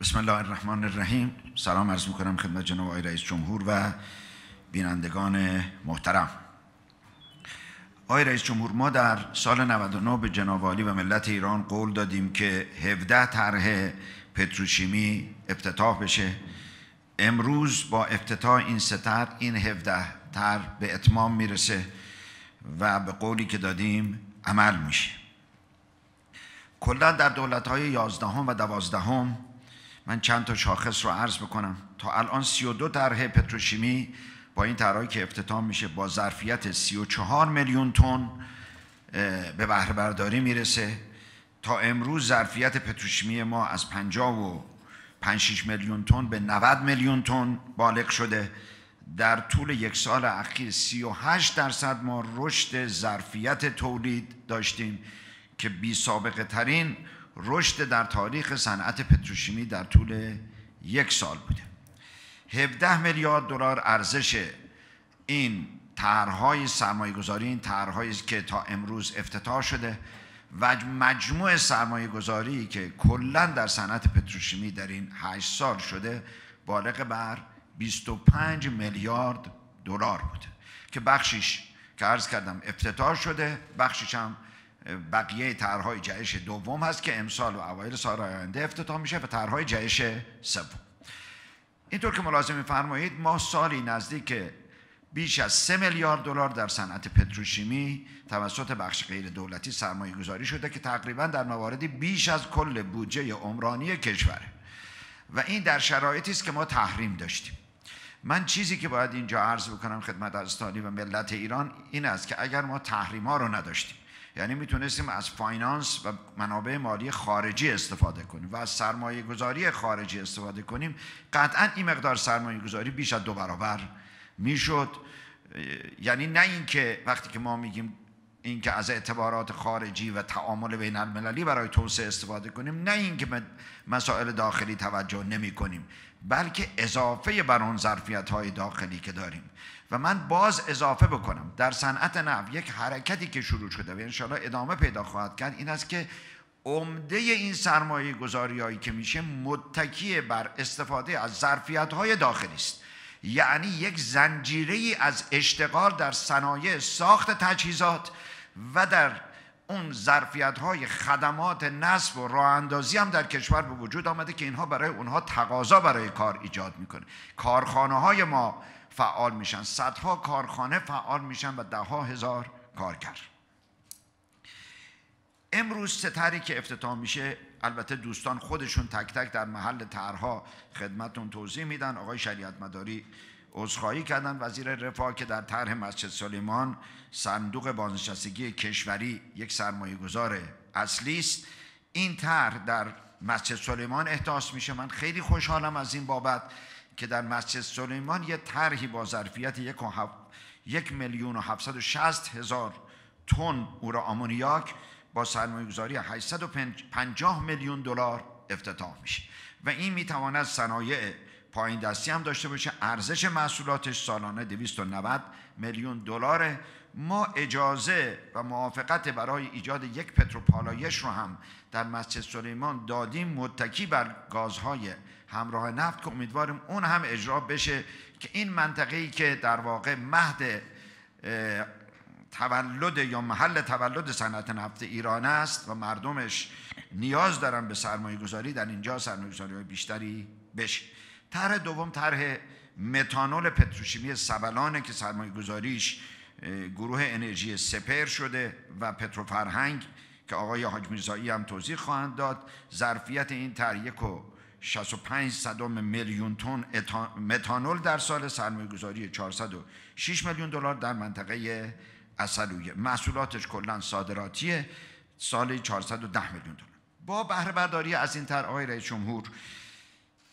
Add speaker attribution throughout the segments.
Speaker 1: بسم الله الرحمن الرحیم سلام عرض میکنم خدمت جناب آقای رئیس جمهور و بینندگان محترم آقای رئیس جمهور ما در سال 99 به جناب عالی و ملت ایران قول دادیم که 17 طرح پتروشیمی افتتاح بشه امروز با افتتاح این ستر این 17 طرح به اتمام میرسه و به قولی که دادیم عمل میشه کلا در دولت های 11 و 12 من چند تا شاخص رو عرض بکنم تا الان 32 طرح پتروشیمی با این طرحی که افتتاح میشه با ظرفیت 34 میلیون تن به بهره برداری میرسه تا امروز ظرفیت پتروشیمی ما از 50 و 5 میلیون تن به 90 میلیون تن بالغ شده در طول یک سال اخیر 38 درصد ما رشد ظرفیت تولید داشتیم که بی سابقه ترین رشد در تاریخ صنعت پتروشیمی در طول یک سال بوده 17 میلیارد دلار ارزش این طرحهای سرمایه گذاری این طرحهایی که تا امروز افتتاح شده و مجموع سرمایه گذاری که کلا در صنعت پتروشیمی در این 8 سال شده بالغ بر 25 میلیارد دلار بوده که بخشیش که ارز کردم افتتاح شده بخشیش هم بقیه طرحهای جهش دوم هست که امسال و اوایل سال آینده افتتاح میشه به طرحهای جهش سوم اینطور که ملاحظه میفرمایید ما سالی نزدیک بیش از سه میلیارد دلار در صنعت پتروشیمی توسط بخش غیر دولتی سرمایه گذاری شده که تقریبا در مواردی بیش از کل بودجه عمرانی کشوره و این در شرایطی است که ما تحریم داشتیم من چیزی که باید اینجا عرض بکنم خدمت از و ملت ایران این است که اگر ما تحریما رو نداشتیم یعنی میتونستیم از فاینانس و منابع مالی خارجی استفاده کنیم و از سرمایه گذاری خارجی استفاده کنیم قطعا این مقدار سرمایه گذاری بیش از دو برابر میشد یعنی نه اینکه وقتی که ما میگیم اینکه از اعتبارات خارجی و تعامل بین المللی برای توسعه استفاده کنیم نه اینکه به مسائل داخلی توجه نمی کنیم بلکه اضافه بر اون ظرفیت های داخلی که داریم و من باز اضافه بکنم در صنعت نو یک حرکتی که شروع شده و انشاءالله ادامه پیدا خواهد کرد این است که عمده این سرمایه گذاری هایی که میشه متکی بر استفاده از ظرفیت های داخلی است یعنی یک زنجیری از اشتغال در صنایع ساخت تجهیزات و در اون ظرفیت های خدمات نصب و راه اندازی هم در کشور به وجود آمده که اینها برای اونها تقاضا برای کار ایجاد میکنه کارخانه های ما فعال میشن صدها کارخانه فعال میشن و ده ها هزار کارگر امروز ستری که افتتاح میشه البته دوستان خودشون تک تک در محل ترها خدمتون توضیح میدن آقای شریعت مداری عذرخواهی کردن وزیر رفاه که در طرح مسجد سلیمان صندوق بازنشستگی کشوری یک سرمایه گذار اصلی است این طرح در مسجد سلیمان احداث میشه من خیلی خوشحالم از این بابت که در مسجد سلیمان یه طرحی با ظرفیت یک, میلیون و هفتصد و شست هزار تن اورا آمونیاک با سرمایه گذاری 850 میلیون دلار افتتاح میشه و این میتواند صنایع پایین دستی هم داشته باشه ارزش محصولاتش سالانه 290 میلیون دلاره. ما اجازه و موافقت برای ایجاد یک پتروپالایش رو هم در مسجد سلیمان دادیم متکی بر گازهای همراه نفت که امیدواریم اون هم اجرا بشه که این منطقه‌ای که در واقع مهد تولد یا محل تولد صنعت نفت ایران است و مردمش نیاز دارن به سرمایه گذاری در اینجا سرمایه گذاری بیشتری بشه طرح دوم طرح متانول پتروشیمی سبلانه که سرمایه گذاریش گروه انرژی سپر شده و پتروفرهنگ که آقای حاج میرزایی هم توضیح خواهند داد ظرفیت این یک و 65 صدام میلیون تن متانول در سال سرمایه گذاری 406 میلیون دلار در منطقه اصلویه محصولاتش کلا صادراتیه سال 410 میلیون دلار با بهره برداری از این طرح آقای رئیس جمهور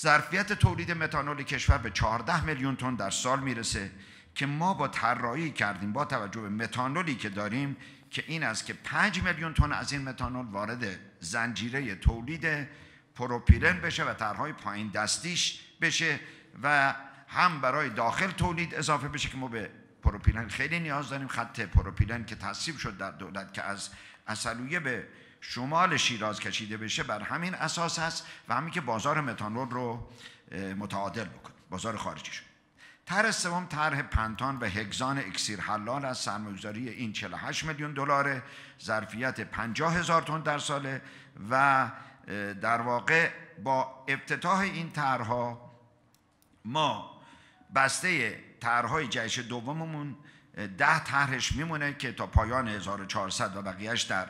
Speaker 1: ظرفیت تولید متانول کشور به 14 میلیون تن در سال میرسه که ما با طراحی کردیم با توجه به متانولی که داریم که این است که 5 میلیون تن از این متانول وارد زنجیره تولید پروپیلن بشه و طرحهای پایین دستیش بشه و هم برای داخل تولید اضافه بشه که ما به پروپیلن خیلی نیاز داریم خط پروپیلن که تصویب شد در دولت که از اصلویه به شمال شیراز کشیده بشه بر همین اساس هست و همین که بازار متانول رو متعادل بکنه بازار خارجی شد طرح سوم طرح پنتان و هگزان اکسیر حلال از سرمایه‌گذاری این 48 میلیون دلاره ظرفیت 50 هزار تن در ساله و در واقع با افتتاح این طرحها ما بسته طرحهای جهش دوممون ده طرحش میمونه که تا پایان 1400 و بقیهش در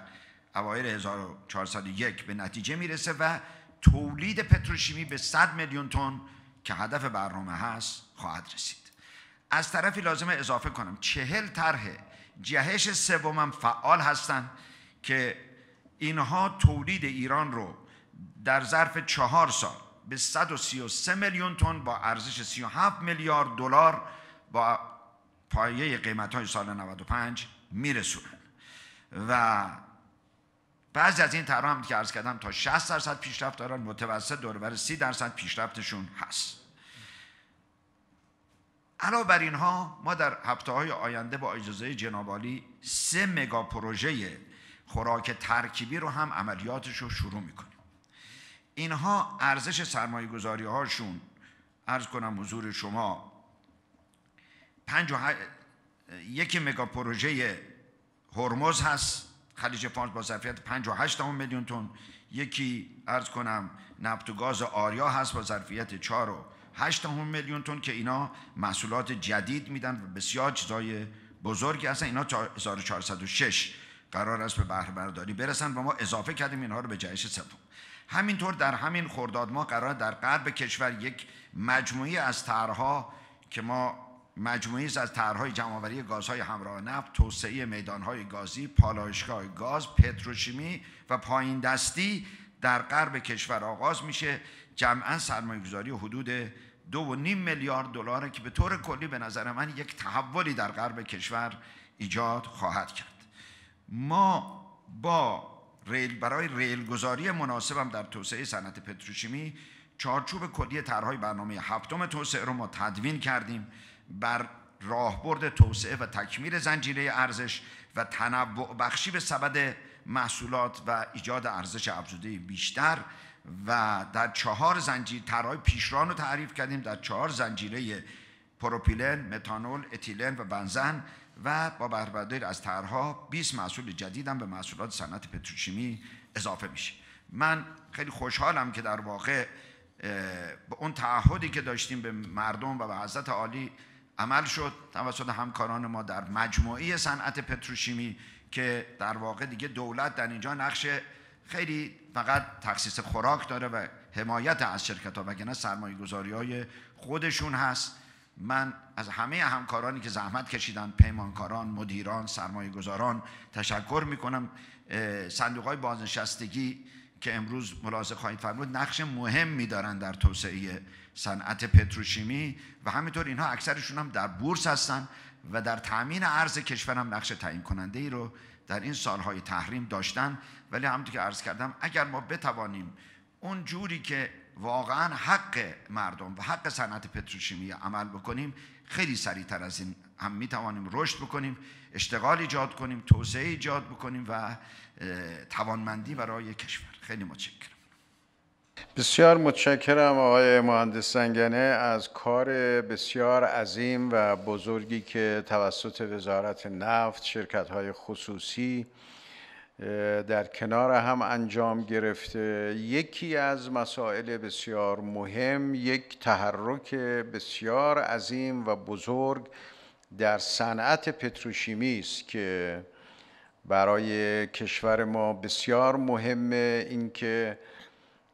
Speaker 1: اوایل 1401 به نتیجه میرسه و تولید پتروشیمی به 100 میلیون تن که هدف برنامه هست خواهد رسید از طرفی لازم اضافه کنم چهل طرح جهش سومم فعال هستند که اینها تولید ایران رو در ظرف چهار سال به 133 میلیون تن با ارزش 37 میلیارد دلار با پایه قیمت های سال 95 میرسونن و بعضی از این طرح هم که عرض کردم تا 60 درصد پیشرفت دارن متوسط دوربر 30 درصد پیشرفتشون هست علاوه بر اینها ما در هفته های آینده با اجازه جنابالی سه مگا پروژه خوراک ترکیبی رو هم عملیاتش رو شروع میکنیم اینها ارزش سرمایه گذاری هاشون ارز کنم حضور شما پنج و ه... یکی مگا پروژه هرمز هست خلیج فارس با ظرفیت 58 میلیون تن یکی ارز کنم نفت و گاز آریا هست با ظرفیت 4 و 8 میلیون تن که اینا محصولات جدید میدن و بسیار چیزای بزرگی هستن اینا 1406 قرار است به بهره برداری برسن و ما اضافه کردیم اینها رو به جهش سوم همینطور در همین خرداد ما قرار در غرب کشور یک مجموعی از طرحها که ما مجموعی از طرحهای جمعآوری گازهای همراه نفت توسعه میدانهای گازی پالایشگاه گاز پتروشیمی و پایین دستی در غرب کشور آغاز میشه جمعا سرمایه‌گذاری حدود دو و نیم میلیارد دلاره که به طور کلی به نظر من یک تحولی در غرب کشور ایجاد خواهد کرد ما با ریل برای ریلگذاری مناسبم در توسعه صنعت پتروشیمی چارچوب کلی طرحهای برنامه هفتم توسعه رو ما تدوین کردیم بر راهبرد توسعه و تکمیل زنجیره ارزش و تنوع بخشی به سبد محصولات و ایجاد ارزش افزوده بیشتر و در چهار زنجیره طرای پیشران رو تعریف کردیم در چهار زنجیره پروپیلن، متانول، اتیلن و بنزن و با بهرهبرداری از طرها 20 محصول جدیدم به محصولات صنعت پتروشیمی اضافه میشه من خیلی خوشحالم که در واقع به اون تعهدی که داشتیم به مردم و به حضرت عالی عمل شد توسط همکاران ما در مجموعی صنعت پتروشیمی که در واقع دیگه دولت در اینجا نقش خیلی فقط تخصیص خوراک داره و حمایت از شرکت ها وگرنه سرمایه گذاری های خودشون هست من از همه همکارانی که زحمت کشیدن پیمانکاران، مدیران، سرمایه گذاران تشکر می کنم صندوق های بازنشستگی که امروز ملاحظه خواهید فرمود نقش مهم دارن در توسعه صنعت پتروشیمی و همینطور اینها اکثرشون هم در بورس هستن و در تامین ارز کشور هم نقش تعیین کننده ای رو در این سالهای تحریم داشتن ولی همونطور که عرض کردم اگر ما بتوانیم اون جوری که واقعا حق مردم و حق صنعت پتروشیمی عمل بکنیم خیلی سریعتر از این هم می توانیم رشد بکنیم اشتغال ایجاد کنیم توسعه ایجاد بکنیم و توانمندی برای کشور خیلی متشکرم
Speaker 2: بسیار متشکرم آقای مهندس زنگنه از کار بسیار عظیم و بزرگی که توسط وزارت نفت شرکت های خصوصی در کنار هم انجام گرفته یکی از مسائل بسیار مهم یک تحرک بسیار عظیم و بزرگ در صنعت پتروشیمی است که برای کشور ما بسیار مهمه اینکه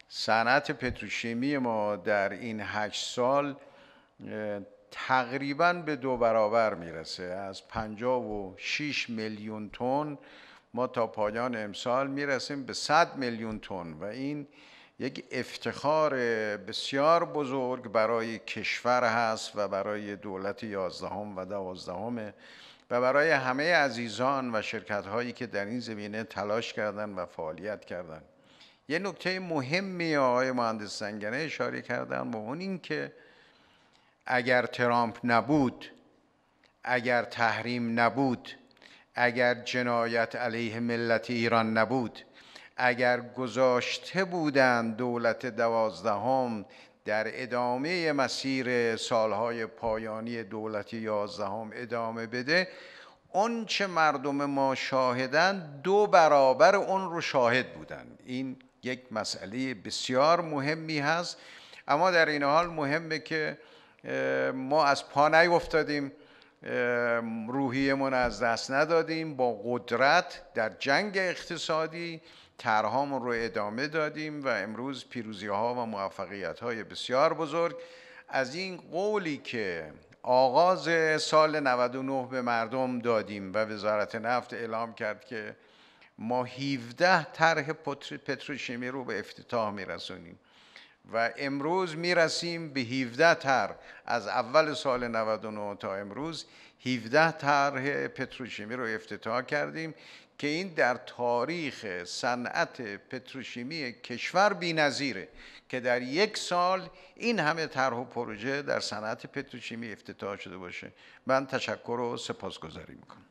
Speaker 2: صنعت پتروشیمی ما در این هشت سال تقریبا به دو برابر میرسه از 56 میلیون تن ما تا پایان امسال میرسیم به 100 میلیون تن و این یک افتخار بسیار بزرگ برای کشور هست و برای دولت یازدهم و دوازدهم و برای همه عزیزان و شرکت هایی که در این زمینه تلاش کردن و فعالیت کردن یه نکته مهمی آقای مهندس سنگنه اشاره کردن با اون این که اگر ترامپ نبود اگر تحریم نبود اگر جنایت علیه ملت ایران نبود اگر گذاشته بودند دولت دوازدهم در ادامه مسیر سالهای پایانی دولت یازدهم ادامه بده اون چه مردم ما شاهدن دو برابر اون رو شاهد بودن این یک مسئله بسیار مهمی هست اما در این حال مهمه که ما از پا نیفتادیم روحیمون از دست ندادیم با قدرت در جنگ اقتصادی طرحهامون رو ادامه دادیم و امروز پیروزی ها و موفقیت های بسیار بزرگ از این قولی که آغاز سال 99 به مردم دادیم و وزارت نفت اعلام کرد که ما 17 طرح پتروشیمی رو به افتتاح میرسونیم و امروز میرسیم به 17 طرح از اول سال 99 تا امروز 17 طرح پتروشیمی رو افتتاح کردیم که این در تاریخ صنعت پتروشیمی کشور بی‌نظیره که در یک سال این همه طرح و پروژه در صنعت پتروشیمی افتتاح شده باشه من تشکر و سپاسگزاری میکنم